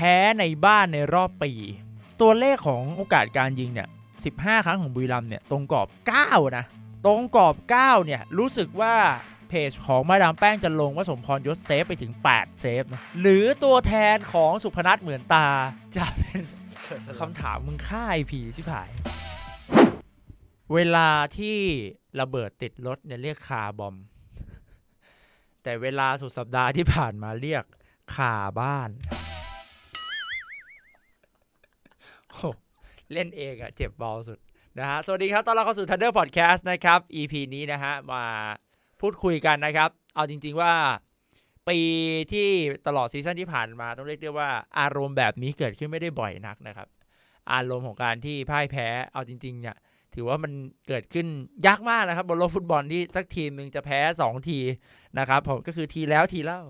แพ้ในบ้านในรอบปี ตัวเลขของโอกาสการยิงเนี่ย 15 ครั้งของบุรีรัมเนี่ย ตรงกรอบ 9 นะ ตรงกรอบ 9 เนี่ย รู้สึกว่าเพจของมาดามแป้งจะลงว่าสมพรยศเซฟไปถึง 8 เซฟนะหรือตัวแทนของสุพนัทเหมือนตาจะเป็นคำถามมึงค่ายผีชิบหาย เวลาที่ระเบิดติดรถเนี่ยเรียกคาบอม แต่เวลาสุดสัปดาห์ที่ผ่านมาเรียกคาบ้านเล่นเองอะเจ็บบอลสุดนะฮะสวัสดีครับตอนเราเข้าสู่ Thunder Podcast นะครับ EP นี้นะฮะมาพูดคุยกันนะครับ เอาจริง ๆ ว่าปีที่ตลอดซีซั่นที่ผ่านมา ต้องเรียกได้ว่าอารมณ์แบบนี้เกิดขึ้นไม่ได้บ่อยนักนะครับ อารมณ์ของการที่พ่ายแพ้เอาจริง ๆ เนี่ย ถือว่ามันเกิดขึ้นยากมากนะครับบนโลกฟุตบอลที่สักทีมหนึ่งจะแพ้2ทีนะครับผมก็คือทีแล้วทีเล่า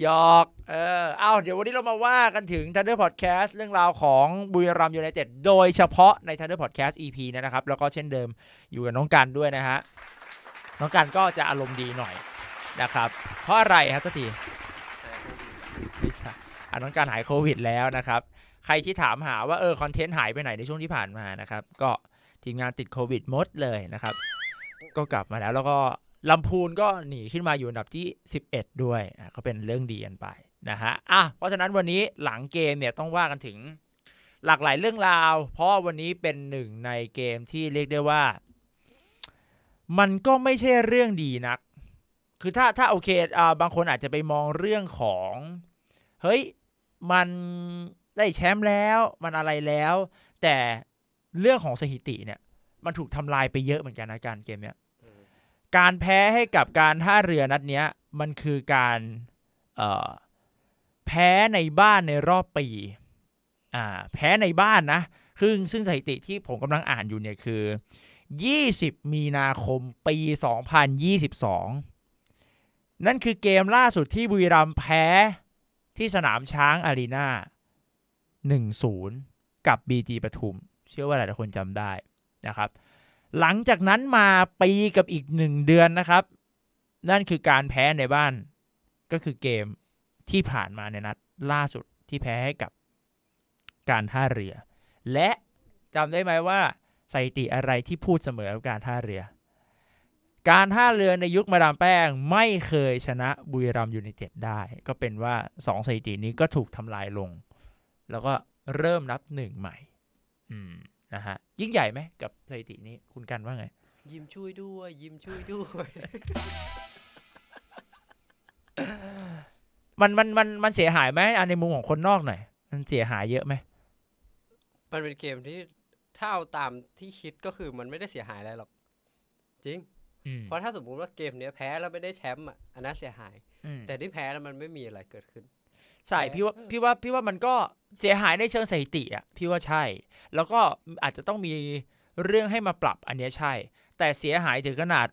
หยอกเออเอา เดี๋ยววันนี้เรามาว่ากันถึง Thunder Podcast เรื่องราวของบุรีรัมยูไนเต็ดโดยเฉพาะใน Thunder Podcast EP นะครับ แล้วก็เช่นเดิมอยู่กับน้องกันด้วยนะฮะ น้องกันก็จะอารมณ์ดีหน่อยนะครับ เพราะอะไรครับทีกทีอันน้องการหายโควิด แล้วนะครับ ใครที่ถามหาว่าเออคอนเทนต์หายไปไหนในช่วงที่ผ่านมานะครับ ก็ทีมงานติดโควิดมดเลยนะครับ ก็กลับมาแล้วแล้วก็ลำพูนก็หนีขึ้นมาอยู่อันดับที่ 11 ด้วย ก็เป็นเรื่องดีกันไปนะฮะ อ่ะ เพราะฉะนั้นวันนี้หลังเกมเนี่ยต้องว่ากันถึง หลากหลายเรื่องราว เพราะวันนี้เป็นหนึ่งในเกมที่เรียกได้ว่า มันก็ไม่ใช่เรื่องดีนัก คือถ้าถ้าโอเคอ่าบางคนอาจจะไปมองเรื่องของ เฮ้ย มันได้แชมป์แล้ว มันอะไรแล้ว แต่เรื่องของสถิติเนี่ย มันถูกทำลายไปเยอะเหมือนกันนะการเกมเนี้ยการแพ้ให้กับการท่าเรือนัดเนี้ย มันคือการเอ่อแพ้ในบ้านในรอบปี อ่า แพ้ในบ้านนะซึ่งซึ่งสถิติที่ผมกำลังอ่านอยู่เนี่ยคือ 20 มีนาคมปี 2022 นั่นคือเกมล่าสุดที่บุรีรัมย์แพ้ที่สนามช้างอารีนา1-0 กับ b ีปทุม เชื่อว่าหลายคนจำได้นะครับ หลังจากนั้นมาปีกับอีก 1 เดือนนะครับ นั่นคือการแพ้ในบ้าน ก็คือเกมที่ผ่านมาในนัดล่าสุดที่แพ้ให้กับการท่าเรือ และจำได้ไหมว่าสถิติอะไรที่พูดเสมอกับการท่าเรือ การท่าเรือในยุคมาดามแป้ง ไม่เคยชนะบุรีรัมยูไนเต็ดได้ ก็เป็นว่าสองสถิตินี้ก็ถูกทำลายลง แล้วก็เริ่มนับหนึ่งใหม่ อืมนะฮะ ยิ่งใหญ่ไหมกับสถิตินี้ คุณกันว่าไง ยิ้มช่วยด้วย ยิ้มช่วยด้วยมันมันมันมันเสียหายไหมอันในมุมของคนนอกหน่อย มันเสียหายเยอะไหมมันเป็นเกมที่ ถ้าเอาตามที่คิดก็คือมันไม่ได้เสียหายอะไรหรอก จริง เพราะถ้าสมมุติว่าเกมเนี้ยแพ้แล้วไม่ได้แชมป์อ่ะอันนั้นเสียหายแต่ที่แพ้แล้วมันไม่มีอะไรเกิดขึ้นใช่พี่ว่าพี่ว่า พี่ว่ามันก็เสียหายในเชิงสถิติอ่ะพี่ว่าใช่ แล้วก็อาจจะต้องมีเรื่องให้มาปรับ อันนี้ใช่ แต่เสียหายถึงขนาด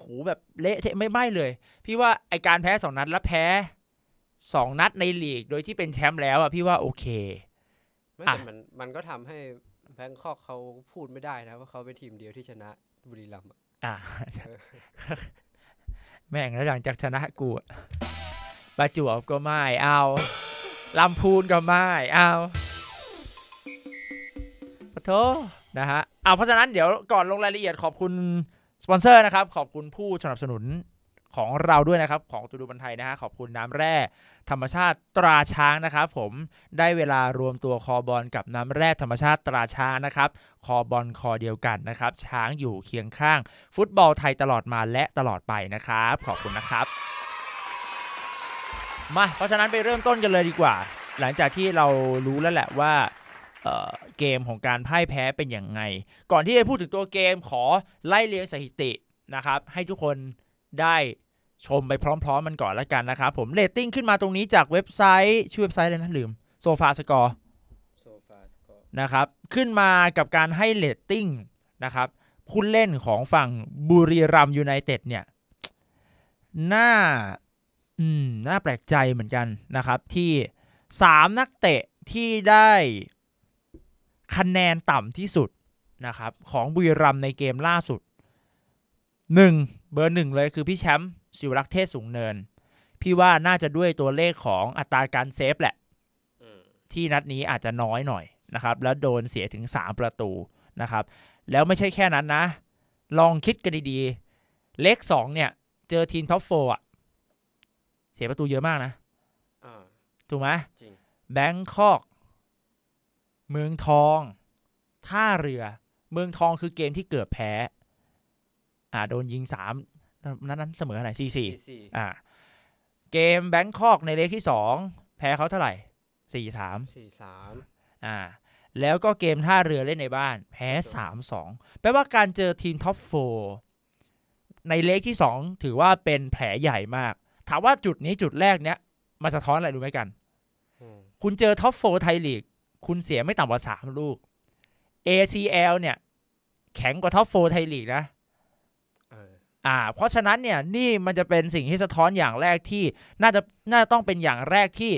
หูแบบเละ เทะไม่ไม่เลย พี่ว่าไอการแพ้สองนัดแล้วแพ้สองนัดในลีก โดยที่เป็นแชมป์แล้วอะพี่ว่าโอเคไม่แต่มันมันก็ทำให้แบงคอกเขาพูดไม่ได้นะ ว่าเขาเป็นทีมเดียวที่ชนะบุรีรัมย์อ่ะ แม่งแล้วหลังจากชนะกูประจวบก็ไม่เอาลำพูนก็ไม่เอาขอโทษนะฮะเอาเพราะฉะนั้นเดี๋ยวก่อนลงรายละเอียดขอบคุณสปอนเซอร์นะครับ ขอบคุณผู้สนับสนุนของเราด้วยนะครับของตูดูบันไทยนะฮะขอบคุณน้ำแร่ธรรมชาติตราช้างนะครับผมได้เวลารวมตัวคอบอล กับน้ำแร่ธรรมชาติตราช้างนะครับ คอบอลคอเดียวกันนะครับช้างอยู่เคียงข้าง ฟุตบอลไทยตลอดมาและตลอดไปนะครับขอบคุณนะครับ มาเพราะฉะนั้น ไปเริ่มต้นกันเลยดีกว่า หลังจากที่เรารู้แล้วแหละว่าเกมของการพ่ายแพ้เป็นอย่างไง ก่อนที่จะพูดถึงตัวเกมขอไล่เลียงสถิตินะครับให้ทุกคนได้ชมไปพร้อมๆมันก่อนละกันนะครับผมเรตติ้งขึ้นมาตรงนี้จากเว็บไซต์ ชื่อเว็บไซต์เลยนะ ลืมโซฟาสกอร์นะครับขึ้นมากับการให้เรตติ้งนะครับผู้เล่นของฝั่งบุรีรัมยูไนเต็ดเนี่ยน่าอืมน่าแปลกใจเหมือนกันนะครับที่ 3 นักเตะที่ได้คะแนนต่ำที่สุดนะครับของบุรีรัมในเกมล่าสุด 1 เบอร์หนึ่งเลยคือพี่แชมป์สิวรักษ์เทศสูงเนิน พี่ว่าน่าจะด้วยตัวเลขของอัตราการเซฟแหละที่นัดนี้อาจจะน้อยหน่อยนะครับ แล้วโดนเสียถึง 3 ประตูนะครับ แล้วไม่ใช่แค่นั้นนะ ลองคิดกันดีๆ เลขสองเนี่ย เจอทีมท็อปโฟอ่ะ เสียประตูเยอะมากนะถูกไหมแบงคอก เมืองทอง ท่าเรือ เมืองทองคือเกมที่เกิดแพ้ อ่าโดนยิงสามนันั้นเสมอเท่าไหร่สี่สี่อ่า เกมแบงคอกในเลกที่สองแพ้เขาเท่าไหร่สี่สามสี่สามอ่า แล้วก็เกมท่าเรือเล่นในบ้าน แพ้สามสอง แปลว่าการเจอทีมท็อปโฟในเลกที่สอง ถือว่าเป็นแผลใหญ่มาก ถามว่าจุดนี้จุดแรกเนี้ยมาสะท้อนอะไรรู้ไหมกัน คุณเจอท็อปโฟไทยลีก คุณเสียไม่ต่ำกว่าสามลูก ACL เนี่ย แข็งกว่าท็อปโฟไทยลีกนะ่าเพราะฉะนั้นเนี่ยนี่มันจะเป็นสิ่งที่สะท้อนอย่างแรกที่น่าจะน่าจะต้องเป็นอย่างแรกที่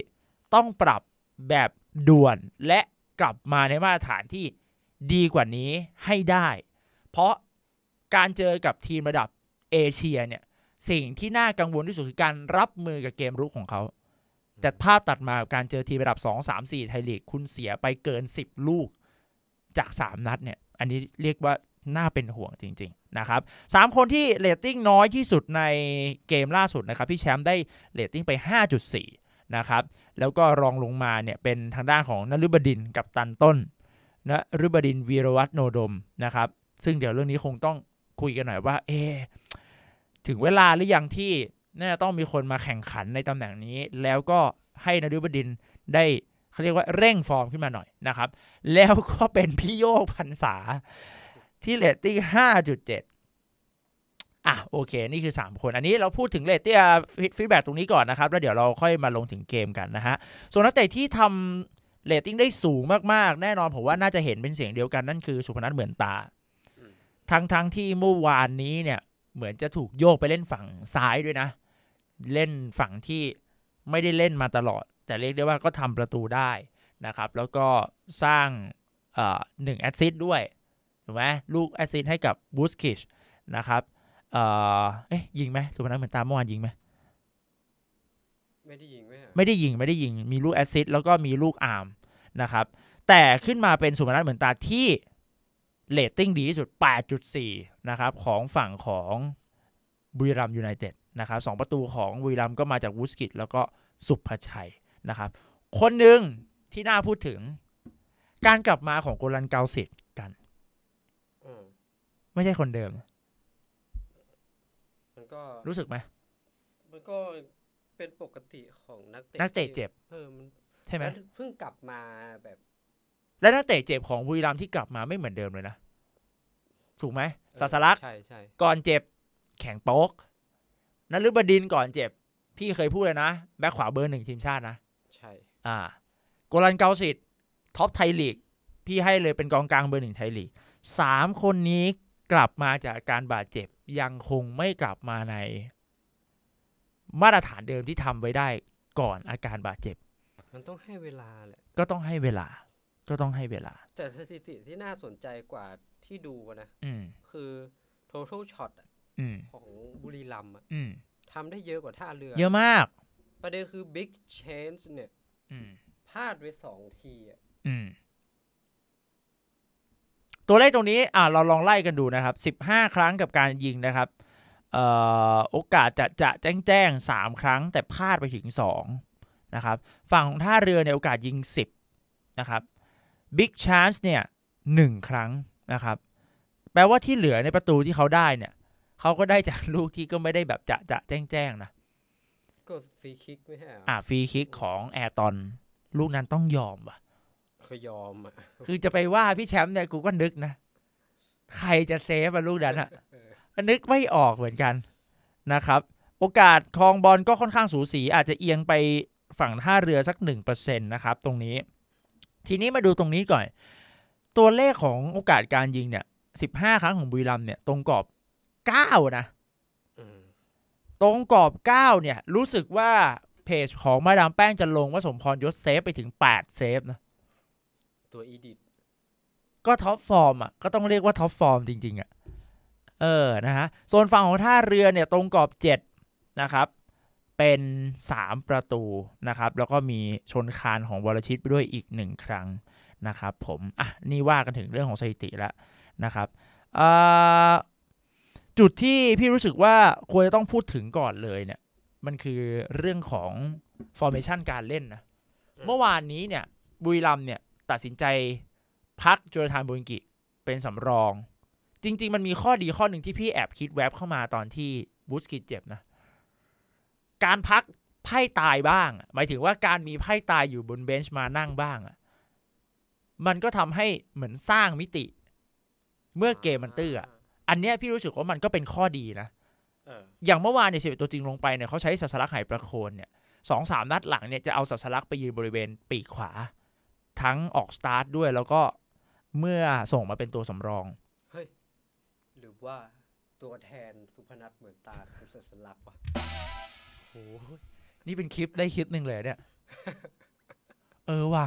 ต้องปรับแบบด่วนและกลับมาในมาตรฐานที่ดีกว่านี้ให้ได้ เพราะการเจอกับทีมระดับเอเชียเนี่ยสิ่งที่น่ากังวลที่สุดคือการรับมือกับเกมรุกของเขา แต่ภาพตัดมาการเจอทีมระดับ 2 3 4 ไทยลีกคุณเสียไปเกิน 10 ลูกจาก 3 นัดเนี่ยอันนี้เรียกว่าน่าเป็นห่วงจริงนะครับสามคนที่เลตติ้งน้อยที่สุดในเกมล่าสุดนะครับพี่แชมป์ได้เลตติ้งไป5.4นะครับแล้วก็รองลงมาเนี่ยเป็นทางด้านของนรุบดินกับตันต้นนรุบดินวีรวัฒโนดมนะครับซึ่งเดี๋ยวเรื่องนี้คงต้องคุยกันหน่อยว่า เอถึงเวลาหรือยังที่น่าต้องมีคนมาแข่งขันในตำแหน่งนี้ แล้วก็ให้นรุบดินได้เขาเรียกว่าเร่งฟอร์มขึ้นมาหน่อยนะครับ แล้วก็เป็นพี่โยกพันษาที่เรตติ้ง5.7อ่ะโอเคนี่คือ 3 คนอันนี้เราพูดถึงเรตติ้งฟีดแบ็ตรงนี้ก่อนนะครับ แล้วเดี๋ยวเราค่อยมาลงถึงเกมกันนะฮะส่วนนักเตะที่ทำเรตติ้งได้สูงมากๆ แน่นอน ผมว่าน่าจะเห็นเป็นเสียงเดียวกันนั่นคือสุพนัทเหมือนตา ทั้งๆทที่เมื่อวานนี้เนี่ยเหมือนจะถูกโยกไปเล่นฝั่งซ้ายด้วยนะ เล่นฝั่งที่ไม่ได้เล่นมาตลอด แต่เรียกได้ว่าก็ทำประตูได้นะครับ แล้วก็สร้างหนึ่งแอสซิสด้วยถูกไหมลูกแอซิสให้กับบูสกิชนะครับเอ่อเอ๊ยยิงไหมสุพนัทเหมือนตามเมื่อวานยิงไหมไม่ได้ยิงไม่ได้ยิงไม่ได้ยิง มีลูกแอซิสแล้วก็มีลูกอาร์มนะครับแต่ขึ้นมาเป็นสุพนัทเหมือนตาที่เลตติ้งดีที่สุด 8.4นะครับของฝั่งของบุรีรัมยูไนเต็ดนะครับสประตูของบุรีรัมก็มาจากวูสกิตแล้วก็สุภชัยนะครับ คนหนึ่งที่น่าพูดถึง การกลับมาของโกลันเกาสิทธิไม่ใช่คนเดิม มันก็รู้สึกไหมมันก็ เป็นปกติของนักเตะนักเตะเจ็บเออมันใช่ไหมเพิ่งกลับมาแบบ และนักเตะเจ็บของบุรีรัมย์ที่กลับมาไม่เหมือนเดิมเลยนะถูกไหมสาสลักใช่ใช่ก่อนเจ็บแข็งโป๊กนั้นุบดินก่อนเจ็บพี่เคยพูดเลยนะแบ็คขวาเบอร์หนึ่งทีมชาตินะ ใช่ อ่าโกลันเกาสิทท็อปไทยลีก พี่ให้เลยเป็นกองกลางเบอร์หนึ่งไทยลีกสามคนนี้กลับมาจากการบาดเจ็บยังคงไม่กลับมาใน มาตรฐานเดิมที่ทำไว้ได้ก่อนอาการบาดเจ็บ มันต้องให้เวลาแหละก็ต้องให้เวลา ก็ต้องให้เวลา แต่สถิติที่น่าสนใจกว่าที่ดูนะ อืคือ total shot ของบุรีรัมย์ทำได้เยอะกว่าท่าเรือ เยอะมาก ประเด็นคือ big c h a n c e เนี่ยพลาดไปสองทีอ่ะตัวเลขตรงนี้อ่าเราลองไล่กันดูนะครับ15 ครั้งกับการยิงนะครับโอกาสจะจะแจ้งแจ้ง 3 ครั้งแต่พลาดไปถึง 2 นะครับ ฝั่งของท่าเรือเนี่ยโอกาสยิง 10 นะครับบิ๊กชานส์เนี่ยหครั้งนะครับ แปลว่าที่เหลือในประตูที่เขาได้เนี่ยเขาก็ได้จากลูกที่ก็ไม่ได้แบบจะจะแจ้งแจ้งนะ ก็ฟรีคิกไม่ใช่อ่าฟรีคิกของแอร์ตอนลูกนั้นต้องยอมว่ะขายอมอ่ะคือจะไปว่าพี่แชมป์เนี่ยกูก็นึกนะใครจะเซฟอะลูกนันอะนึกไม่ออกเหมือนกันนะครับ โอกาสคลองบอลก็ค่อนข้างสูสี อาจจะเอียงไปฝั่งท่าเรือสัก 1%นะครับ ตรงนี้ ทีนี้มาดูตรงนี้ก่อน ตัวเลขของโอกาสการยิงเนี่ย15 ครั้งของบุรีรัมเนี่ยตรงกรอบ 9 นะตรงกรอบ9เนี่ย รู้สึกว่าเพจของมาดามแป้งจะลงว่าสมพรยศเซฟไปถึง 8 เซฟนะตัวอีดิทก็ท็อปฟอร์มอ่ะ ก็ต้องเรียกว่าท็อปฟอร์มจริง ๆ อ่ะ เออ นะฮะโซนฝั่งของท่าเรือเนี่ยตรงกรอบ 7 นะครับ เป็น 3 ประตูนะครับ แล้วก็มีชนคานของวรชิตไปด้วยอีก 1 ครั้งนะครับผม อ่ะ นี่ว่ากันถึงเรื่องของสถิติแล้วนะครับจุดที่พี่รู้สึกว่าควรจะต้องพูดถึงก่อนเลยเนี่ย มันคือเรื่องของฟอร์เมชันการเล่นนะเมื่อวานนี้เนี่ยบุรีรัมเนี่ยตัดสินใจพักจูลธานบุญกิ เป็นสำรอง จริงๆ มันมีข้อดีข้อหนึ่งที่พี่แอบคิดแวบเข้ามาตอนที่บูสกิตเจ็บนะ การพัก ไพ่ตายบ้าง หมายถึงว่าการมีไพ่ตายอยู่บนเบนช์มานั่งบ้างอะมันก็ทำให้เหมือนสร้างมิติเมื่อเกมมันตื้ออันเนี้ยพี่รู้สึกว่ามันก็เป็นข้อดีนะอย่างเมื่อวานเนี่ยสิบตัวจริงลงไปเนี่ยเขาใช้สัสลักหายประโคนเนี่ยสองสามนัดหลังเนี่ยจะเอาสัสลักไปยืนบริเวณปีกขวาทั้งออกสตาร์ทด้วยแล้วก็เมื่อส่งมาเป็นตัวสำรองเฮ้ยหรือว่าตัวแทนสุพนัทเหมือนตาคือสัญลักษณ์วะโหนี่เป็นคลิปได้คลิปหนึ่งเลยเนี่ย เออว่ะ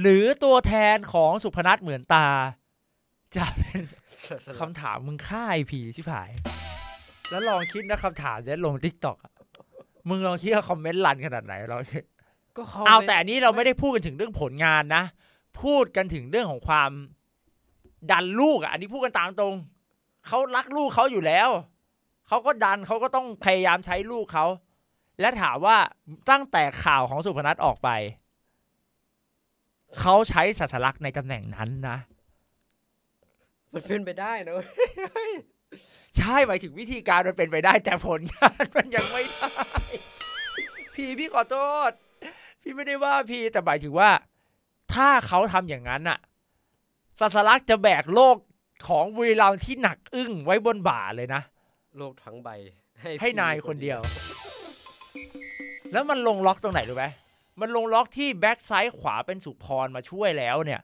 หรือตัวแทนของสุพนัทเหมือนตา จะเป็นคำถามมึงฆ่าไอผี ชิบาย แล้วลองคิดนะคำถามเนี้ยลงทิกตอกมึงลองคิดว่าคอมเมนต์ลันขนาดไหนลองก็เขาเอาแต่อันนี้เราไม่ได้พูดกันถึงเรื่องผลงานนะ พูดกันถึงเรื่องของความดันลูกอ่ะอันนี้พูดกันตามตรงเขารักลูกเขาอยู่แล้วเขาก็ดันเขาก็ต้องพยายามใช้ลูกเขา และถามว่าตั้งแต่ข่าวของสุพนัทออกไป เขาใช้สัสลักในตำแหน่งนั้นนะมันเป็นไปได้นะใช่หมายถึงวิธีการมันเป็นไปได้ แต่ผลงาน มันยังไม่ได้พี่พี่ขอโทษพี่ไม่ได้ว่าพี่แต่หมายถึงว่า ถ้าเขาทำอย่างนั้นน่ะสัสลักจะแบกโลกของวีรัมที่หนักอึ้งไว้บนบ่าเลยนะ โลกทั้งใบให้ใหนายคนเดียว แล้วมันลงล็อกตรงไหนรู้ไหมมันลงล็อกที่แบ็กซ้ายขวาเป็นสุพรมาช่วยแล้วเนี่ย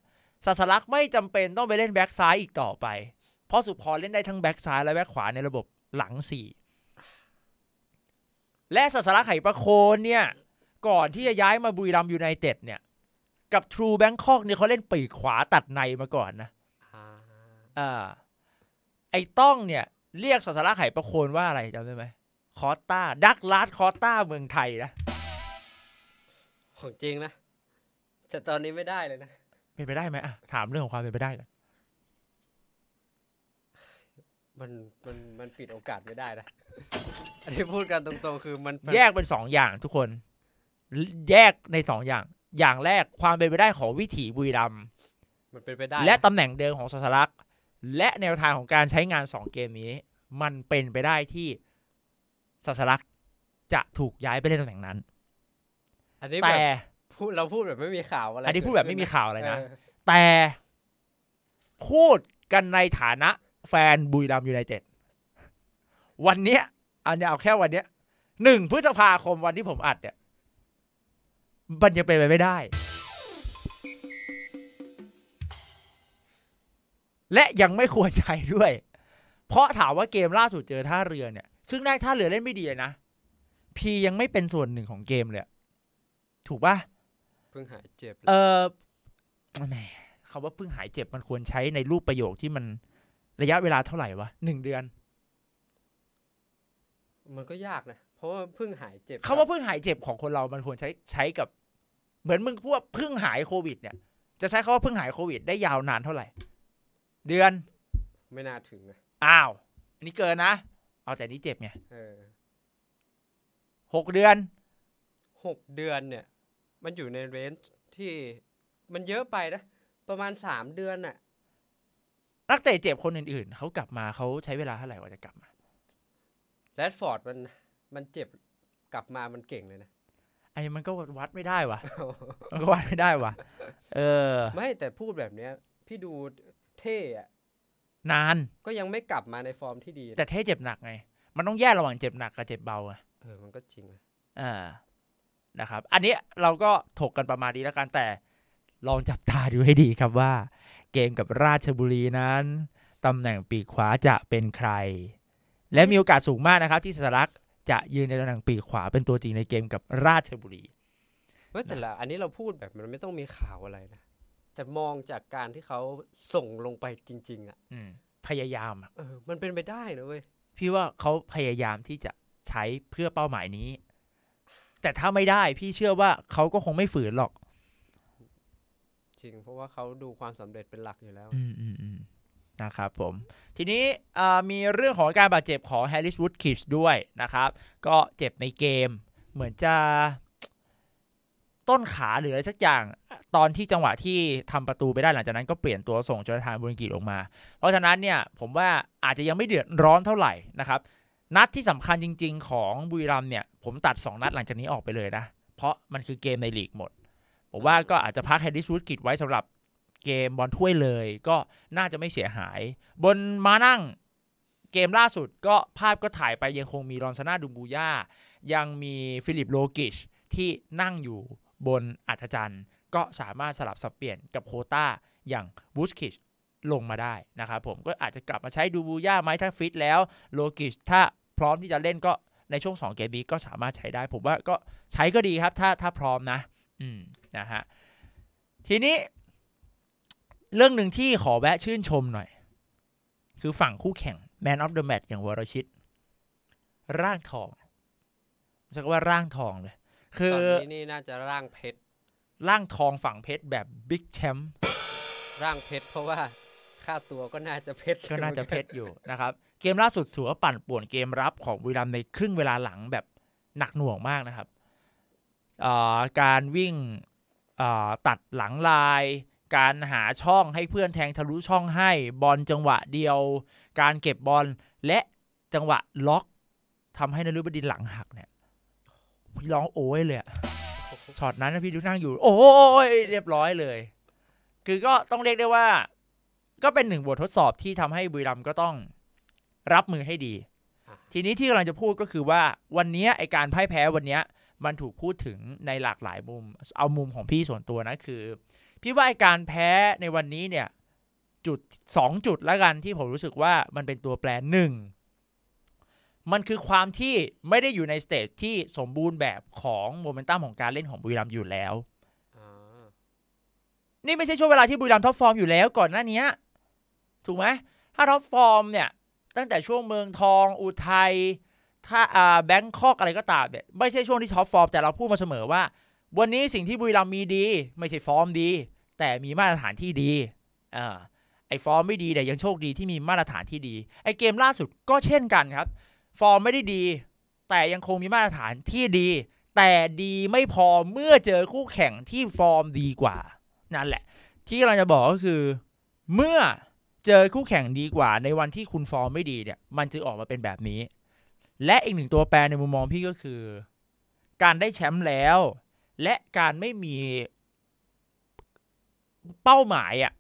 สัสลักไม่จำเป็นต้องไปเล่นแบ็กซ้ายอีกต่อไปเพราะสุพรเล่นได้ทั้งแบ็กซ้ายและแบ็กขวา ในระบบหลังสี่และสัสลักไหประโคนเนี่ยก่อนที่จะย้ายมาบุรีรัมยูไนเต็ดเนี่ย กับทรูแบงคอกเนี่ยเขาเล่นปีกขวาตัดในมาก่อนนะ อ่าไอ้ต้องเนี่ย เรียกสสาระไข่ประโคนว่าอะไรจำได้ไหม คอต้า ดักลาดคอต้าเมืองไทยนะ ของจริงนะแต่ตอนนี้ไม่ได้เลยนะ เป็นไปได้ไหมอ่ะถามเรื่องของความเป็นไปได้ก่นมันมัน มันปิดโอกาสไม่ได้นะ อันนี้พูดกันตรงๆ คือมันแยกเป็นสองอย่างทุกคนแยกในสองอย่าง อย่างแรกความเป็นไปได้ของวิถีบุรีรัมมันเป็นไปได้ และตำแหน่งเดิมของสสลักและแนวทางของการใช้งานสองเกมนี้ มันเป็นไปได้ที่สสลักจะถูกย้ายไปเล่นตำแหน่งนั้น อันนี้แต่เราพูดแบบไม่มีข่าวอะไรอันนี้พูดแบบไม่มีข่าวอะไรนะแต่พูดกันในฐานะ แฟนบุรีรัมยูไนเต็ด วันเนี้ยอันนี้เอาแค่วันเนี้ยหนึ่งพฤษภาคมวันที่ผมอัดเนี่ยมันยังเป็นไปไม่ได้ และยังไม่ควรใช้ด้วย เพราะถามว่าเกมล่าสุดเจอท่าเรือเนี่ย ซึ่งได้ท่าเรือเล่นไม่ดีเลยนะ พียังไม่เป็นส่วนหนึ่งของเกมเลย ถูกปะเพิ่งหายเจ็บ เออแหมคำว่าเพิ่งหายเจ็บมันควรใช้ในรูปประโยคที่มันระยะเวลาเท่าไหร่วะหนึ่งเดือน มันก็ยากนะราะว่าเพิ่งหายเจ็บเขาว่าเพิ่งหายเจ็บของคนเรา มันควรใช้ใช้กับ เหมือนมึงพูดว่าเพิ่งหายโควิด เนี่ย จะใช้คำว่าเพิ่งหายโควิด ได้ยาวนานเท่าไหร่ เดือน ไม่น่าถึงอ้าวอันนี้เกินนะเอาแต่นี้เจ็บไงหกเดือนหกเดือนเนี่ย มันอยู่ในเรนจ์ที่มันเยอะไปนะประมาณสามเดือนน่ะนักเตะเจ็บคนอื่นๆเขากลับมาเขาใช้เวลาเท่าไหร่กว่าจะกลับมาแรดฟอร์ดมันมันเจ็บกลับมามันเก่งเลยนะ ไอ้มันก็วัดไม่ได้วะมันก็วัดไม่ได้วะเออ ไม่แต่พูดแบบเนี้ย พี่ดูเท่อะนานก็ยังไม่กลับมาในฟอร์มที่ดี แต่เท่เจ็บหนักไง มันต้องแยกระหว่างเจ็บหนักกับเจ็บเบาอะเออมันก็จริงอ่านะครับ อันนี้เราก็ถกกันประมาณนี้แล้วกัน แต่ลองจับตาดูให้ดีครับว่า เกมกับราชบุรีนั้นตำแหน่งปีกขวาจะเป็นใคร และมีโอกาสสูงมากนะครับ ที่สลักจะยืนในตำแหน่งปีกขวาเป็นตัวจริงในเกมกับราชบุรีเว้ยแต่ละ อันนี้เราพูดแบบมันไม่ต้องมีข่าวอะไรนะแต่มองจากการที่เขาส่งลงไปจริง ๆอ่ะพยายามออมันเป็นไปได้นะเว้ยพี่ว่าเขาพยายามที่จะใช้เพื่อเป้าหมายนี้ แต่ถ้าไม่ได้ พี่เชื่อว่าเขาก็คงไม่ฝืนหรอก จริง เพราะว่าเขาดูความสำเร็จเป็นหลักอยู่แล้ว อืมอืมอืมนะครับผมทีนี้มีเรื่องของการบาดเจ็บของแฮร์ริสวูดคิชด้วยนะครับก็เจ็บในเกมเหมือนจะต้นขาหรืออะไรสักอย่าง ตอนที่จังหวะที่ทำประตูไปได้หลังจากนั้นก็เปลี่ยนตัวส่งจอร์แดนบุนกิลงมา เพราะฉะนั้นเนี่ยผมว่าอาจจะยังไม่เดือดร้อนเท่าไหร่นะครับนัดที่สำคัญจริงๆของบุรีรัมเนี่ยผมตัด 2 นัดหลังจากนี้ออกไปเลยนะ เพราะมันคือเกมในลีกหมดผมว่าก็อาจจะพักแฮร์ริสวูดกิชไว้สำหรับเกมบอลถ้วยเลยก็น่าจะไม่เสียหาย บนมานั่งเกมล่าสุด ก็ภาพก็ถ่ายไปยังคงมีรอนซาน่าดุบูย่ายังมีฟิลิปโลกิชที่นั่งอยู่บนอัธจันทร์ก็สามารถสลับสับเปลี่ยนกับโคต้า อย่างบูสกิชลงมาได้นะครับผมก็อาจจะกลับมาใช้ดูบูย่าไหมถ้าฟิตแล้ว โลกิชถ้าพร้อมที่จะเล่นก็ในช่วง2เกมนี้ก็สามารถใช้ได้ ผมว่าก็ใช้ก็ดีครับ ถ้าถ้าพร้อมนะ อืมนะฮะทีนี้เรื่องหนึ่งที่ขอแวะชื่นชมหน่อย คือฝั่งคู่แข่งแมนออฟเดอะแมตช์อย่างวรชิตร่างทองจะว่าร่างทองเลยคือตอนนี้นี่น่าจะร่างเพชรร่างทองฝั่งเพชรแบบบิ๊กแชมป์ร่างเพชรเพราะว่าค่าตัวก็น่าจะเพชรก็น่าจะเพชรอยู่นะครับเกมล่าสุดถือว่าปั่นป่วนเกมรับของวีรัมในครึ่งเวลาหลังแบบหนักหน่วงมากนะครับการวิ่งตัดหลังลายการหาช่องให้เพื่อนแทงทะลุช่องให้บอลจังหวะเดียว การเก็บบอลและจังหวะล็อกทำให้นฤบดินหลังหักเนี่ยพี่ร้องโอ้ยเลยช็อตนั้นนะพี่ดูนั่งอยู่ โอ้ยเรียบร้อยเลย คือก็ต้องเรียกได้ว่า ก็เป็นหนึ่งบททดสอบที่ทำให้บุรีรัมก็ต้องรับมือให้ดี ทีนี้ที่กำลังจะพูดก็คือว่า วันนี้ไอการพ่ายแพ้วันนี้มันถูกพูดถึงในหลากหลายมุมเอามุมของพี่ส่วนตัวนะคือพี่ว่าการแพ้ในวันนี้เนี่ย จุดสองจุดละกันที่ผมรู้สึกว่ามันเป็นตัวแปรหนึ่งมันคือความที่ไม่ได้อยู่ในสเตจที่สมบูรณ์แบบของโมเมนตัมของการเล่นของบุรีรัมอยู่แล้วนี่ไม่ใช่ช่วงเวลาที่บุรีรัมท็อปฟอร์มอยู่แล้วก่อนหน้านี้ถูกไหมถ้าท็อปฟอร์มเนี่ย ตั้งแต่ช่วงเมืองทอง อุทัยถ้าอ่าแบงคอกอะไรก็ตามเนี่ยไม่ใช่ช่วงที่ท็อปฟอร์มแต่เราพูดมาเสมอว่า วันนี้สิ่งที่บุรีรัมมีดี ไม่ใช่ฟอร์มดีแต่มีมาตรฐานที่ดี อ่าไอฟอร์มไม่ดีแต่ยังโชคดีที่มีมาตรฐานที่ดี ไอเกมล่าสุดก็เช่นกันครับ ฟอร์มไม่ได้ดี แต่ยังคงมีมาตรฐานที่ดี แต่ดีไม่พอเมื่อเจอคู่แข่งที่ฟอร์มดีกว่า นั่นแหละ ที่เราจะบอกก็คือ เมื่อเจอคู่แข่งดีกว่า ในวันที่คุณฟอร์มไม่ดีเนี่ย มันจะออกมาเป็นแบบนี้ และอีกหนึ่งตัวแปรในมุมมองพี่ก็คือ การได้แชมป์แล้ว และการไม่มีเป้าหมายอะ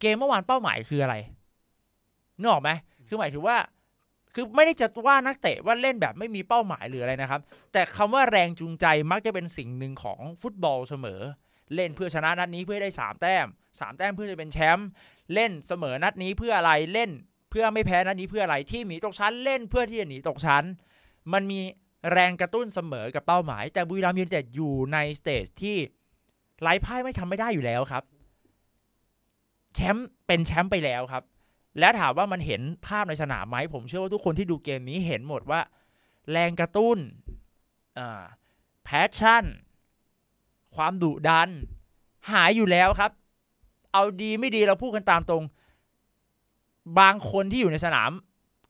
เกมเมื่อวานเป้าหมายคืออะไรนึกออกไหมคือหมายถึงว่า คือไม่ได้จะว่านักเตะว่าเล่นแบบไม่มีเป้าหมายหรืออะไรนะครับ แต่คำว่าแรงจูงใจมักจะเป็นสิ่งหนึ่งของฟุตบอลเสมอ เล่นเพื่อชนะนัดนี้เพื่อได้3แต้ม3แต้มเพื่อจะเป็นแชมป์เล่นเสมอนัดนี้เพื่ออะไรเล่น เพื่อไม่แพ้นัดนี้เพื่ออะไรที่หนีตกชั้น เล่นเพื่อที่จะหนีตกชั้น มันมีแรงกระตุ้นเสมอกับเป้าหมาย แต่บุรีรัมย์ยูไนเต็ดอยู่ในสเตจที่ไร้พ่ายไม่ทำไม่ได้อยู่แล้วครับแชมป์เป็นแชมป์ไปแล้วครับ และถามว่ามันเห็นภาพในสนามไหม ผมเชื่อว่าทุกคนที่ดูเกมนี้เห็นหมดว่า แรงกระตุ้นแพชชั่น ความดุดัน หายอยู่แล้วครับ เอาดีไม่ดีเราพูดกันตามตรง บางคนที่อยู่ในสนาม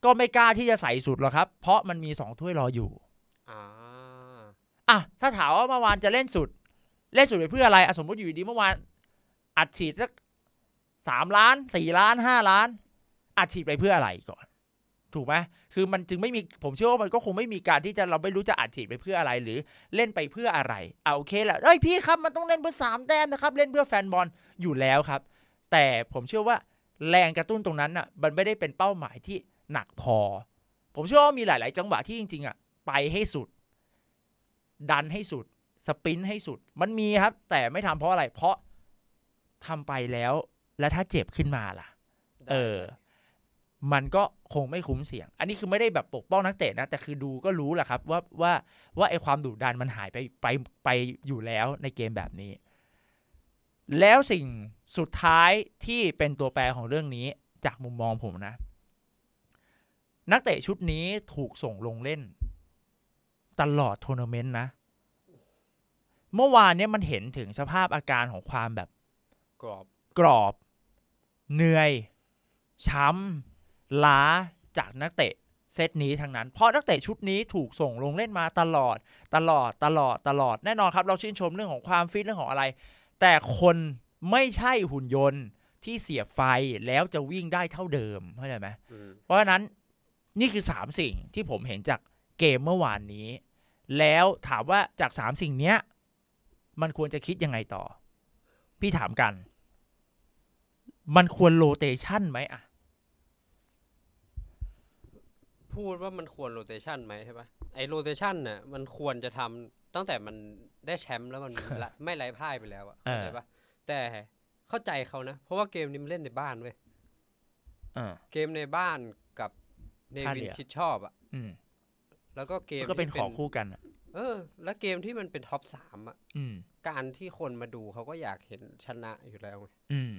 ก็ไม่กล้าที่จะใส่สุดหรอกครับ เพราะมันมีสองถ้วยรออยู่อ่ะถ้าถามว่าเมื่อวานจะเล่นสุด เล่นสุดไปเพื่ออะไรอสมมติอยู่ดีเมื่อวานอัดฉีดสักสามล้านสี่ล้านห้าล้านอัดฉีดไปเพื่ออะไรก่อน ถูกไหมคือมันจึงไม่มีผมเชื่อว่ามันก็คงไม่มีการที่จะเราไม่รู้จะอัดฉีดไปเพื่ออะไรหรือเล่นไปเพื่ออะไร เอาโอเคแหละเอ้ยพี่ครับมันต้องเล่นเพื่อสามแต้มนะครับ เล่นเพื่อแฟนบอลอยู่แล้วครับ แต่ผมเชื่อว่าแรงกระตุ้นตรงนั้นอ่ะมันไม่ได้เป็นเป้าหมายที่หนักพอ ผมเชื่อว่ามีหลาย ๆ จังหวะที่จริง ๆอ่ะไปให้สุด ดันให้สุด สปินให้สุด มันมีครับ แต่ไม่ทำเพราะอะไร เพราะทำไปแล้วแล้วถ้าเจ็บขึ้นมาล่ะ เออ มันก็คงไม่คุ้มเสี่ยง อันนี้คือไม่ได้แบบปกป้องนักเตะนะ แต่คือดูก็รู้แหละครับว่าว่าว่าไอความดุดันมันหายไปไปไปอยู่แล้วในเกมแบบนี้ แล้วสิ่งสุดท้ายที่เป็นตัวแปรของเรื่องนี้จากมุมมองผมนะ นักเตะชุดนี้ถูกส่งลงเล่นตลอดทัวร์นาเมนต์นะ เมื่อวานเนี่ยมันเห็นถึงสภาพอาการของความแบบกรอบกรอบเหนื่อย ช้ำล้า จากนักเตะเซตนี้ทั้งนั้น เพราะนักเตะชุดนี้ถูกส่งลงเล่นมาตลอดตลอด ตลอด ตลอด แน่นอนครับ เราชื่นชมเรื่องของความฟิตเรื่องของอะไร แต่คนไม่ใช่หุ่นยนต์ที่เสียบไฟแล้วจะวิ่งได้เท่าเดิมเข้าใจไหม เพราะฉะนั้นนี่คือ3สิ่งที่ผมเห็นจากเกมเมื่อวานนี้ แล้วถามว่าจาก 3 สิ่งเนี้ย มันควรจะคิดยังไงต่อ พี่ถามกันมันควรโรเตชันไหมอ่ะพูดว่ามันควรโรเตชันไหมใช่ปะไอโรเตชันเนี่ยมันควรจะทำตั้งแต่มันได้แชมป์แล้วมันไม่ไร้พ่ายไปแล้วอะเอ่ข้าใจปะแต่เข้าใจเขานะ เพราะว่าเกมนี้มันเล่นในบ้านเว้ยเกมในบ้านกับเนวินชิดชอบอะอแล้วก็เกมก็เป็นของคู่กันอะเออ แล้วเกมที่มันเป็นท็อปสามอะการที่คนมาดูเขาก็อยากเห็นชนะอยู่แล้วไงอืม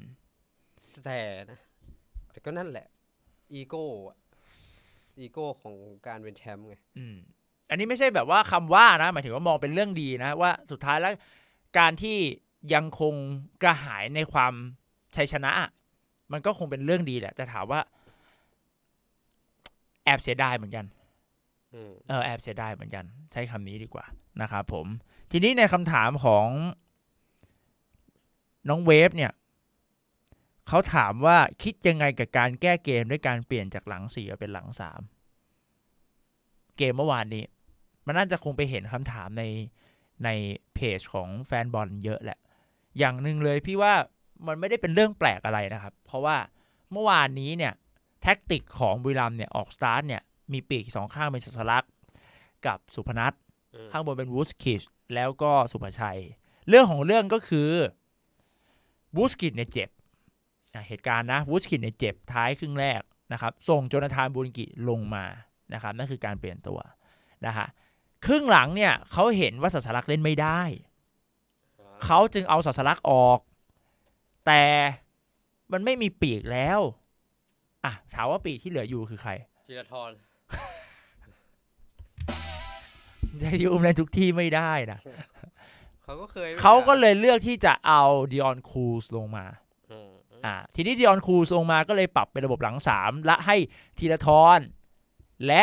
แต่นะแต่ก็นั่นแหละอีโก้อีโก้ของการเป็นแชมป์ไงอันนี้ไม่ใช่แบบว่าคำว่านะหมายถึงว่ามองเป็นเรื่องดีนะ ว่าสุดท้ายแล้ว การที่ยังคงกระหายในความชัยชนะมันก็คงเป็นเรื่องดีแหละ แต่ถามว่าแอบเสียดายเหมือนกันเออแอบเสียดายเหมือนกัน ใช้คำนี้ดีกว่านะครับผม ทีนี้ในคำถามของน้องเวฟเนี่ยเขาถามว่าคิดยังไงกับการแก้เกมด้วยการเปลี่ยนจากหลังสี่เป็นหลังสามเกมเมื่อวานนี้ มันน่าจะคงไปเห็นคำถามในในเพจของแฟนบอลเยอะแหละอย่างหนึ่งเลยพี่ว่ามันไม่ได้เป็นเรื่องแปลกอะไรนะครับ เพราะว่าเมื่อวานนี้เนี่ยแท็กติกของบุรีรัมเนี่ยออกสตาร์ทเนี่ยมีปีกสองข้างเป็นสัสลักษ์กับสุพนัทข้างบนเป็นวูสกิชแล้วก็สุภชัย เรื่องของเรื่องก็คือวูสกิชเนี่ยเจ็บเหตุการณ์นะวูชคินเนี่ยเจ็บท้ายครึ่งแรกนะครับ ส่งโจนาธานบุนกิลงมานะครับนั่นคือการเปลี่ยนตัวนะฮะครึ่งหลังเนี่ยเขาเห็นว่าสัสลักเล่นไม่ได้ เขาจึงเอาสัสลักออก แต่มันไม่มีปีกแล้ว อ่ะถามว่าปีกที่เหลืออยู่คือใครจีรทรจะยูมในทุกที่ไม่ได้นะเขาก็เคยเขาก็เลยเลือกที่จะเอาดิออนคูสลงมา่าทีนี้ดิออนคูทรงมาก็เลยปรับเป็นระบบหลังสามและให้ทีละทอนและ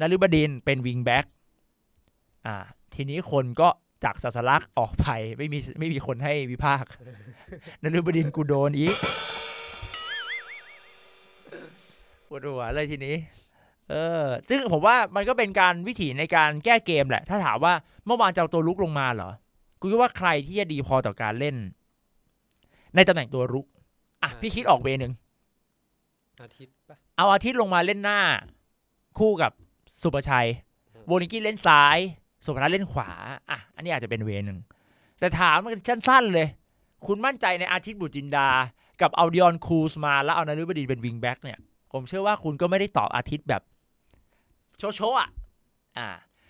นุบดินเป็นวิงแบ็กอ่า ทีนี้คนก็จากสัสลักออกไปไม่มีไม่มีคนให้วิพากษ์นุบดินกูโดนอีกปวดหัวเลยทีนี้ เออซึ่งผมว่ามันก็เป็นการวิถีในการแก้เกมแหละ ถ้าถามว่าเมื่อวานจะเอาตัวลุกลงมาเหรอ กูคิดว่าใครที่จะดีพอต่อการเล่น ในตำแหน่งตัวรุกอ่ะพี่คิดออกเวนึงอาทิตย์ปะเอาอาทิตย์ลงมาเล่นหน้า คู่กับสุประชัยโวนิกี้เล่นซ้าย สุพนัเล่นขวา อ่ะ อันนี้อาจจะเป็นเวนึงแต่ถามมันสั้นๆเลย คุณมั่นใจในอาทิตย์บุจินดา กับเอาดิออนคูสมาแล้วเอานารุบดีเป็นวิงแบ็กเนี่ยผมเชื่อว่าคุณก็ไม่ได้ตอบอาทิตย์แบบ โช์ๆอ่ะอ่า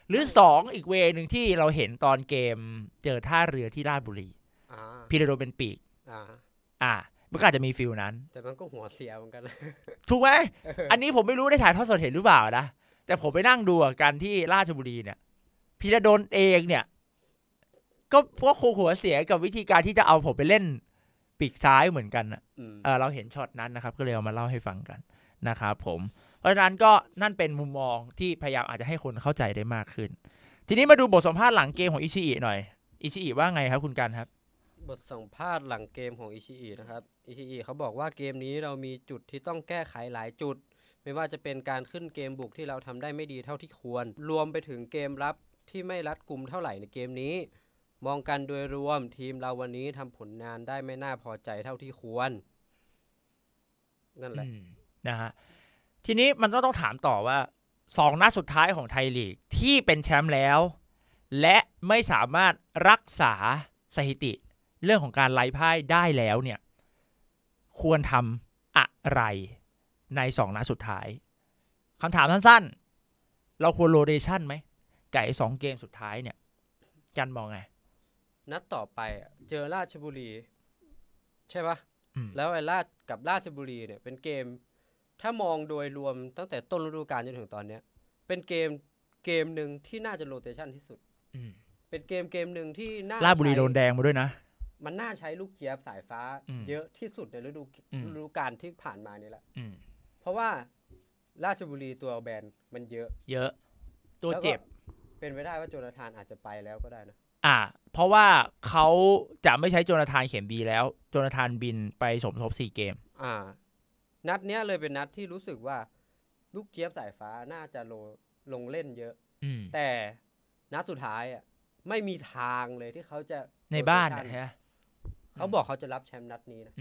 หรือสองอีกเวนึงที่เราเห็นตอนเกมเจอท่าเรือที่ราชบุรีพีระโดเป็นปีกอ่ามันก็อาจจะมีฟิลนั้นแต่มันก็หัวเสียเหมือนกันนะถูกไหมอันนี้ผมไม่รู้ได้ถ่ายทอดสดเห็นหรือเปล่านะแต่ผมไปนั่งดูกันที่ราชบุรีเนี่ยพีระดนเองเนี่ย ก็พวกโคหัวเสียกับวิธีการที่จะเอาผมไปเล่นปีกซ้ายเหมือนกันอะเราเห็นช็อตนั้นนะครับ ก็เลยเอามาเล่าให้ฟังกันนะครับผม เพราะฉะนั้นก็นั่นเป็นมุมมองที่พยายามอาจจะให้คนเข้าใจได้มากขึ้น ทีนี้มาดูบทสัมภาษณ์หลังเกมของอิชิอิหน่อย อิชิอิว่าไงครับคุณกันครับบทสัมภาษณ์หลังเกมของอิชิอินะครับอิชิอิเขาบอกว่าเกมนี้เรามีจุดที่ต้องแก้ไขหลายจุด ไม่ว่าจะเป็นการขึ้นเกมบุกที่เราทำได้ไม่ดีเท่าที่ควร รวมไปถึงเกมรับที่ไม่รัดกลุ่มเท่าไหร่ในเกมนี้ มองกันโดยรวมทีมเราวันนี้ทำผลงานได้ไม่น่าพอใจเท่าที่ควรนั่นแหละนะฮะทีนี้มันก็ต้องถามต่อว่าสองนัดสุดท้ายของไทยลีกที่เป็นแชมป์แล้ว และไม่สามารถรักษาสถิติเรื่องของการไล่พ่ายได้แล้วเนี่ย ควรทำอะไรในสองนัดสุดท้ายคำถามสั้นๆเราควรโรเดชันไหมไก่สองเกมสุดท้ายเนี่ย จันมองไงนัดต่อไปเจอราชบุรี ใช่ป่ะแล้วไอ้ราชกับราชบุรีเนี่ย เป็นเกม ถ้ามองโดยรวมตั้งแต่ต้นฤดูกาลจนถึงตอนเนี้ยเป็นเกมเกมหนึ่งที่น่าจะโรเตชันที่สุดเป็นเกมเกมหนึ่งที่น่าราชบุรีโดนแดงมาด้วยนะมันน่าใช้ลูกเจี๊ยบสายฟ้าเยอะที่สุดในฤดูฤดูกาลที่ผ่านมานี่แหละ เพราะว่าราชบุรีตัวแบนมันเยอะ เยอะ ตัวเจ็บ เป็นไปได้ว่าโจนาธานอาจจะไปแล้วก็ได้นะอ่า เพราะว่าเขาจะไม่ใช้โจนาธานเข็มบีแล้วโจนาธานบินไปสมทบสี่เกม อ่า นัดเนี้ยเลยเป็นนัดที่รู้สึกว่า ลูกเจี๊ยบสายฟ้าน่าจะลงลงเล่นเยอะแต่นัดสุดท้ายอ่ะไม่มีทางเลยที่เขาจะในบ้านนะฮะเขาบอกเขาจะรับแชมป์นัดนี้นะ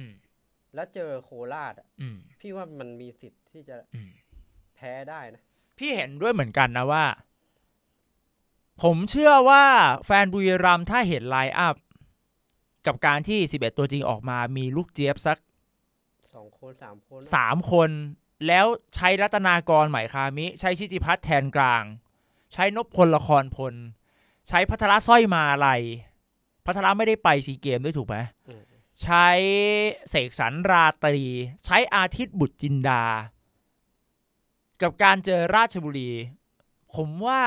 แล้วเจอโคราชพี่ว่ามันมีสิทธิ์ที่จะแพ้ได้นะ พี่เห็นด้วยเหมือนกันนะว่า ผมเชื่อว่าแฟนบุรีรัมถ้าเห็นไลน์อัพกับการที่ 11 ตัวจริงออกมา มีลูกเจี๊ยบสัก สองคนสามคน สามคน แล้วใช้รัตนากรหมายคามิ ใช้ชิติพัฒน์แทนกลาง ใช้นพพลละครพล ใช้พัทรสร้อยมาลไยพัทราไม่ได้ไปซีเกมด้วยถูกไหมใช้เสกสรรราตรี ใช้อาทิตย์บุตรจินดา กับการเจอราชบุรี ผมว่า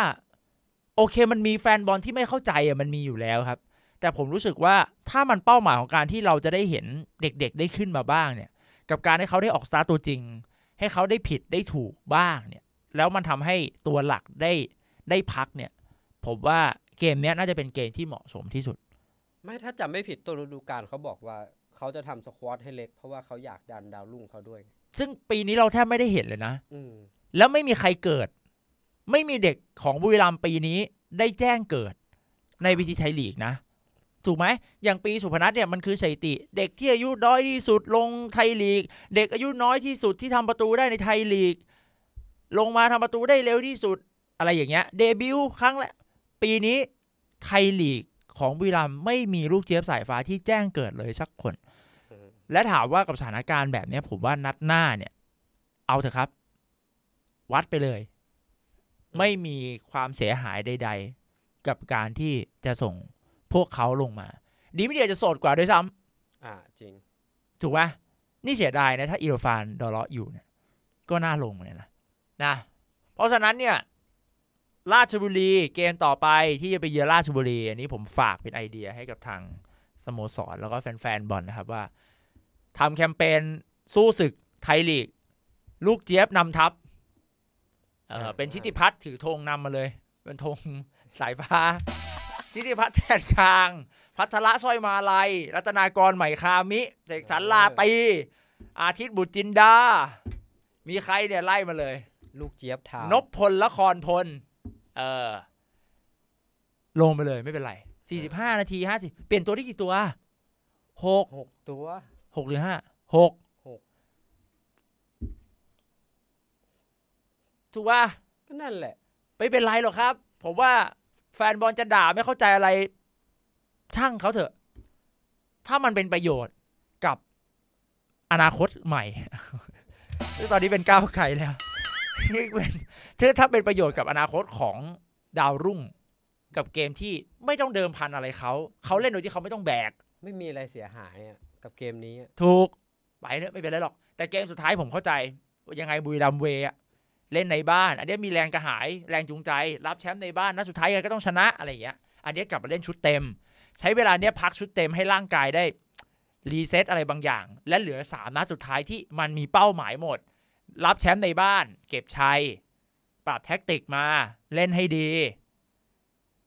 โอเคมันมีแฟนบอลที่ไม่เข้าใจอ่ะมันมีอยู่แล้วครับ แต่ผมรู้สึกว่าถ้ามันเป้าหมายของการที่เราจะได้เห็นเด็กๆได้ขึ้นมาบ้างเนี่ย กับการให้เขาได้ออกสตาร์ตัวจริง ให้เขาได้ผิดได้ถูกบ้างเนี่ยแล้วมันทำให้ตัวหลักได้ได้พักเนี่ย ผมว่าเกมนี้น่าจะเป็นเกมที่เหมาะสมที่สุดไม่ถ้าจำไม่ผิดตัวฤดูกาลเขาบอกว่าเขาจะทำสควอตให้เล็กเพราะว่าเขาอยากดันดาวรุ่งเขาด้วย ซึ่งปีนี้เราแทบไม่ได้เห็นเลยนะ อืมแล้วไม่มีใครเกิด ไม่มีเด็กของบุรีรัมปีนี้ได้แจ้งเกิด ในวิธีไทยลีกนะถูกไหมอย่างปีสุพนัทเนี่ยมันคือสถิติ เด็กที่อายุน้อยที่สุด ลงไทยลีก เด็กอายุน้อยที่สุดที่ทำประตูได้ในไทยลีก ลงมาทำประตูได้เร็วที่สุดอะไรอย่างเงี้ย เดบิวต์ครั้งละปีนี้ไทยลีกของบุรีรัมไม่มีลูกเจี๊ยบสายฟ้าที่แจ้งเกิดเลย สักคน และถามว่ากับสถานการณ์แบบนี้ผมว่านัดหน้าเนี่ยเอาเถอะครับ วัดไปเลย ไม่มีความเสียหายใดๆ กับการที่จะส่งพวกเขาลงมา ดีไม่ดีจะสดกว่าด้วยซ้ำอ่าจริง ถูกไหมนี่เสียดายนะ ถ้า อิโรฟานดอเลาะอยู่เนี่ยก็น่าลงเลยนะนะ เพราะฉะนั้นเนี่ยราชบุรีเกมต่อไปที่จะไปเยือนราชบุรี อันนี้ผมฝากเป็นไอเดียให้กับทาง สโมสรแล้วก็แฟนๆบอลนนะครับว่าทำแคมเปญสู้ศึกไทยลีกลูกเจี๊ยบนำทัพเออเป็นชิติพัฒน์ถือธงนำมาเลย เป็นธงสายฟ้าชิติพัฒน์แทนกลาง พัทละสร้อยมาลัยรัตนากรใหม่คามิเสกสรรลาตีอาทิตย์บุตรจินดามีใครเนี่ยไล่มาเลย ลูกเจี๊ยบทานพพลละครพลเออลงไปเลยไม่เป็นไรสี่สิบห้านาทีห้าสิ เปลี่ยนตัวได้กี่ตัว หก หกตัว หกหรือห้า หกถูกป่ะ ก็นั่นแหละ ไม่เป็นไรหรอกครับ ผมว่า แฟนบอลจะด่าไม่เข้าใจอะไร ช่างเขาเถอะ ถ้ามันเป็นประโยชน์กับอนาคตใหม่ตอนนี้เป็นก้าวไกลแล้วที่เป็นถ้าเป็นประโยชน์กับอนาคตของดาวรุ่ง กับเกมที่ไม่ต้องเดิมพันอะไรเขาเขาเล่นโดยที่เขาไม่ต้องแบกไม่มีอะไรเสียหายอะกับเกมนี้ถูกไปเนอะไม่เป็นไรหรอก แต่เกมสุดท้ายผมเข้าใจ ยังไงบุรีรัมเวอะเล่นในบ้านอันนี้มีแรงกระหาย แรงจูงใจ รับแชมป์ในบ้านนัดสุดท้ายก็ต้องชนะอะไรอย่างเงี้ยอันนี้กลับมาเล่นชุดเต็ม ใช้เวลาเนี้ยพักชุดเต็มให้ร่างกายได้รีเซ็ตอะไรบางอย่างและเหลือสามนัดสุดท้ายที่มันมีเป้าหมายหมดรับแชมป์ในบ้าน เก็บชัย ปรับแท็กติกมา เล่นให้ดี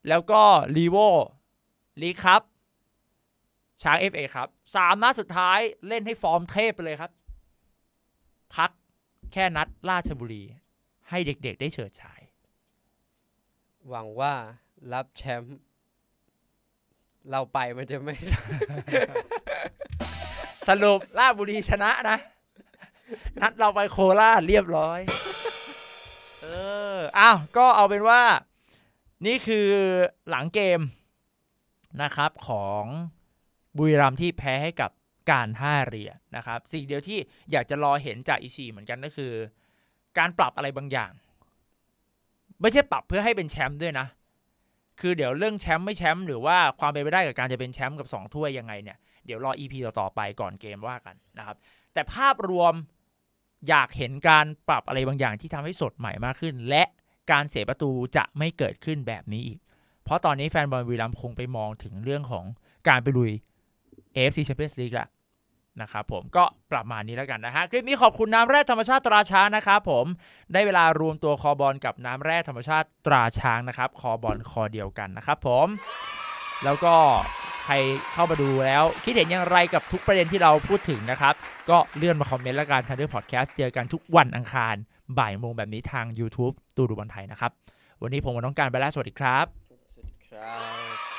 แล้วก็ลีโวลีครับช้างเอฟเอครับสามนัดสุดท้ายเล่นให้ฟอร์มเทพไปเลยครับ พักแค่นัด ราชบุรี ให้เด็กๆ ได้เฉิดฉาย หวังว่า รับแชมป์เราไปมันจะไม่สรุปราชบุรีชนะนะนัดเราไปโคราชเรียบร้อย เออ อ้าว ก็เอาเป็นว่า นี่คือหลังเกมนะครับของบุรีรัมที่แพ้ให้กับการท่าเรือนะครับสิ่งเดียวที่อยากจะรอเห็นจากอีซีเหมือนกันก็คือ การปรับอะไรบางอย่าง ไม่ใช่ปรับเพื่อให้เป็นแชมป์ด้วยนะ คือเดี๋ยวเรื่องแชมป์ไม่แชมป์หรือว่าความเป็นไปได้กับการจะเป็นแชมป์กับ2ถ้วยยังไงเนี่ยเดี๋ยวรออีพีต่อๆไปก่อนเกมว่ากันนะครับ แต่ภาพรวมอยากเห็นการปรับอะไรบางอย่างที่ทำให้สดใหม่มากขึ้น และการเสียประตูจะไม่เกิดขึ้นแบบนี้อีก เพราะตอนนี้แฟนบอลวีรัมคงไปมองถึงเรื่องของการไปลุย AFC Champions League ละนะครับผมก็ประมาณนี้แล้วกันนะฮะคลิปนี้ขอบคุณน้ำแร่ธรรมชาติตราช้างนะครับผมได้เวลารวมตัวคอบอลกับน้ำแร่ธรรมชาติตราช้างนะครับคอบอลคอเดียวกันนะครับผมแล้วก็ใครเข้ามาดูแล้วคิดเห็นอย่างไรกับทุกประเด็นที่เราพูดถึงนะครับ ก็เลื่อนมาคอมเมนต์ละกันทางด้วยพอดแคสต์เจอกันทุกวันอังคาร บ่ายโมงแบบนี้ทาง YouTube ตูดูบอลไทยนะครับ วันนี้ผมวันน้องการไปแล้ว สวัสดีครับสวัสดีครับ